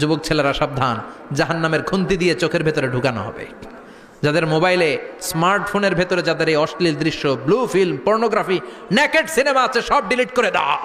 যুবক ছেলেরা সাবধান জাহান নামের খুন্তি দিয়ে চোখের ভেতরে ঢুকানো হবে যাদের মোবাইলে স্মার্টফোনের ভেতরে যাদের এই অশ্লীল দৃশ্য blue film pornography naked cinema আছে সব ডিলিট করে দাও